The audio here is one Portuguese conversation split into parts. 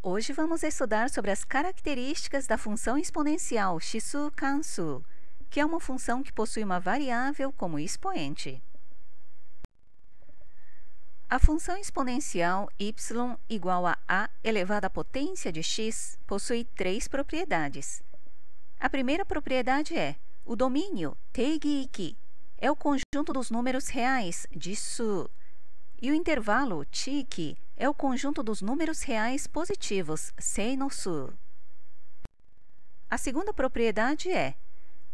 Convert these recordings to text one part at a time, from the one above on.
Hoje vamos estudar sobre as características da função exponencial shisu kansu, que é uma função que possui uma variável como expoente. A função exponencial y igual a a elevado à potência de x possui três propriedades. A primeira propriedade é o domínio teigi-iki é o conjunto dos números reais de su e o intervalo tiki é o conjunto dos números reais positivos, sei no su. A segunda propriedade é: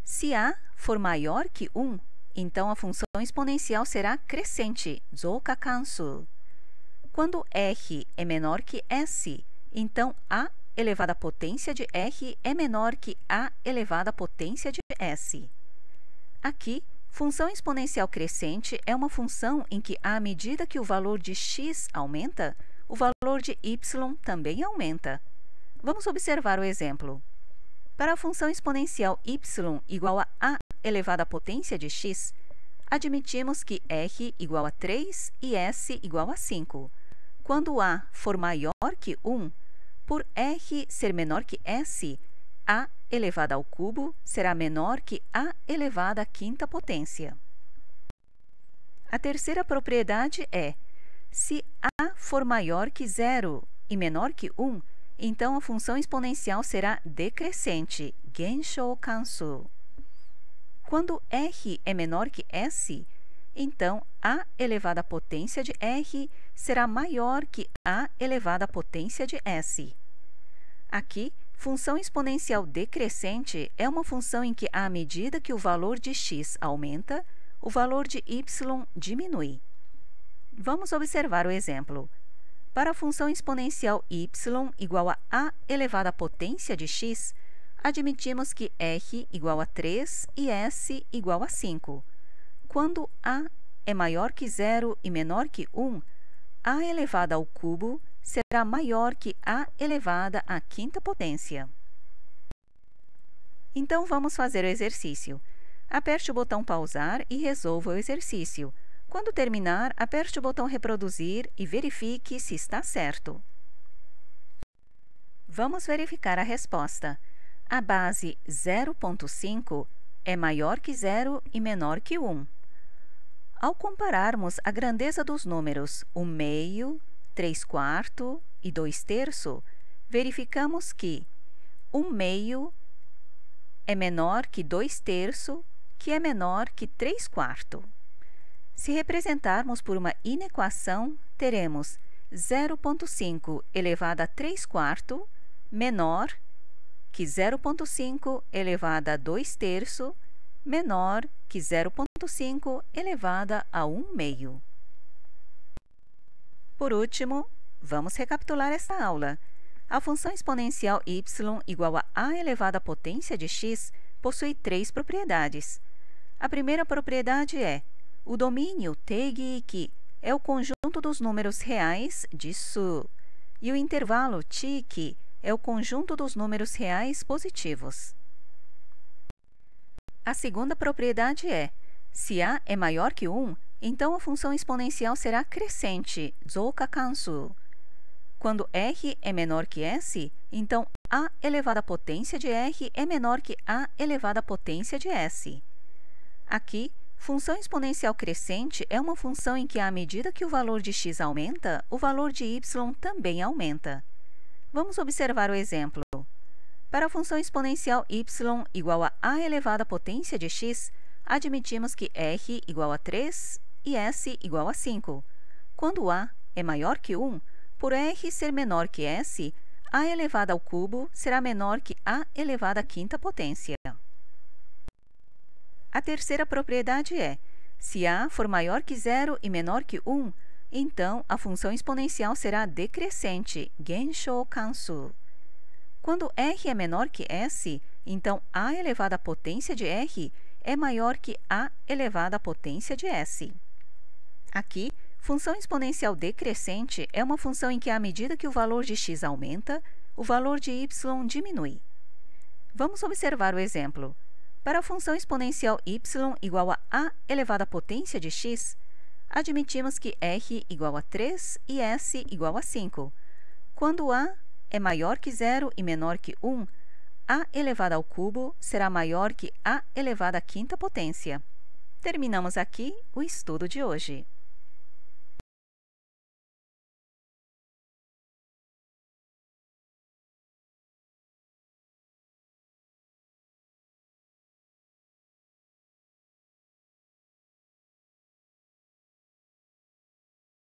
se A for maior que 1, então a função exponencial será crescente, zoukakansu. Quando R é menor que S, então A elevado à potência de R é menor que A elevado à potência de S. Aqui, Função exponencial crescente é uma função em que, à medida que o valor de x aumenta, o valor de y também aumenta. Vamos observar o exemplo. Para a função exponencial y igual a a elevado à potência de x, admitimos que r igual a 3 e s igual a 5. Quando a for maior que 1, por r ser menor que s, a elevada ao cubo será menor que a elevada à quinta potência. A terceira propriedade é: se a for maior que zero e menor que 1, um, então a função exponencial será decrescente, genshou kansu. Quando r é menor que s, então a elevada à potência de r será maior que a elevada à potência de s. Aqui, Função exponencial decrescente é uma função em que, à medida que o valor de x aumenta, o valor de y diminui. Vamos observar o exemplo. Para a função exponencial y igual a a elevada à potência de x, admitimos que r igual a 3 e s igual a 5. Quando a é maior que zero e menor que 1, a elevada ao cubo será maior que a elevada à quinta potência. Então vamos fazer o exercício. Aperte o botão pausar e resolva o exercício. Quando terminar, aperte o botão reproduzir e verifique se está certo. Vamos verificar a resposta. A base 0.5 é maior que 0 e menor que 1. Ao compararmos a grandeza dos números, o meio, 3 quarto e 2 terço, verificamos que 1 meio é menor que 2 terço, que é menor que 3 quarto. Se representarmos por uma inequação, teremos 0,5 elevado a 3 quarto menor que 0,5 elevado a 2 terço menor que 0,5 elevado a 1 meio. Por último, vamos recapitular esta aula. A função exponencial y igual a a elevado à potência de x possui três propriedades. A primeira propriedade é o domínio que é o conjunto dos números reais de SU e o intervalo que é o conjunto dos números reais positivos. A segunda propriedade é se A é maior que 1, então, a função exponencial será crescente, zoukakansu. Quando r é menor que s, então a elevada potência de r é menor que a elevada potência de s. Aqui, função exponencial crescente é uma função em que, à medida que o valor de x aumenta, o valor de y também aumenta. Vamos observar o exemplo. Para a função exponencial y igual a a elevada potência de x, admitimos que r igual a 3 e S igual a 5. Quando A é maior que 1, por R ser menor que S, A elevada ao cubo será menor que A elevada à quinta potência. A terceira propriedade é, se A for maior que zero e menor que 1, então a função exponencial será decrescente, genshou kansu. Quando R é menor que S, então A elevada à potência de R é maior que A elevada à potência de S. Aqui, função exponencial decrescente é uma função em que, à medida que o valor de x aumenta, o valor de y diminui. Vamos observar o exemplo. Para a função exponencial y igual a a elevado à potência de x, admitimos que r igual a 3 e s igual a 5. Quando a é maior que zero e menor que 1, a elevado ao cubo será maior que a elevado à quinta potência. Terminamos aqui o estudo de hoje.